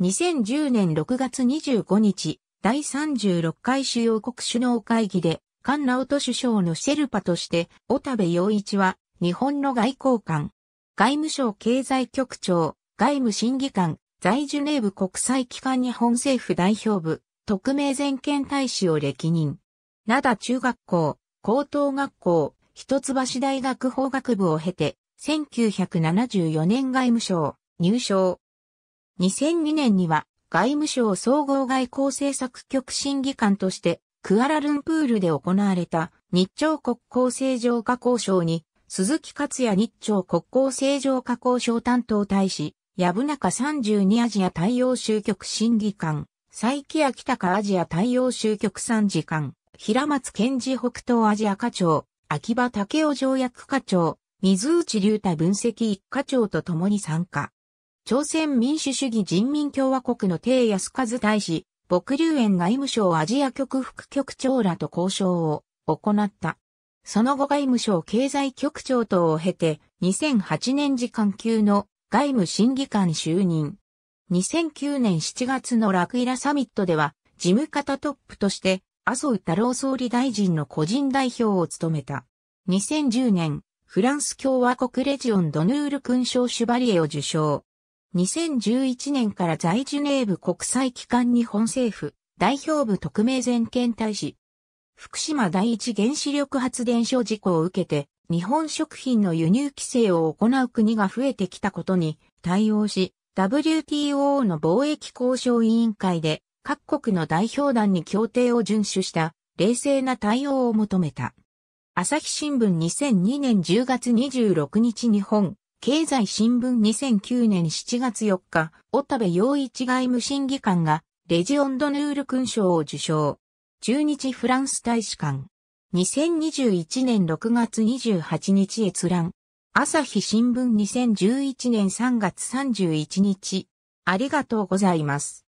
2010年6月25日、第36回主要国首脳会議で、菅直人首相のシェルパとして、小田部陽一は、日本の外交官、外務省経済局長、外務審議官、在ジュネーブ国際機関日本政府代表部、特命全権大使を歴任。灘中学校、高等学校、一橋大学法学部を経て、1974年外務省、入省、2002年には外務省総合外交政策局審議官としてクアラルンプールで行われた日朝国交正常化交渉に鈴木克也日朝国交正常化交渉担当大使、薮中32アジア対応州局審議官、佐伯秋高アジア対応州局参事官、平松健治北東アジア課長、秋葉武雄条約課長、水内隆太分析一課長と共に参加。朝鮮民主主義人民共和国の定安和大使、牧竜園外務省アジア局副局長らと交渉を行った。その後外務省経済局長等を経て、2008年時間級の外務審議官就任。2009年7月のラクイラサミットでは、事務方トップとして、麻生太郎総理大臣の個人代表を務めた。2010年、フランス共和国レジオンドヌール勲章シュバリエを受賞。2011年から在ジュネーブ国際機関日本政府代表部特命全権大使。福島第一原子力発電所事故を受けて日本食品の輸入規制を行う国が増えてきたことに対応し WTO の貿易交渉委員会で各国の代表団に協定を遵守した冷静な対応を求めた。朝日新聞2002年10月26日日本経済新聞2009年7月4日、小田部洋一外務審議官が、レジオンドヌール勲章を受賞。中日フランス大使館。2021年6月28日閲覧。朝日新聞2011年3月31日。ありがとうございます。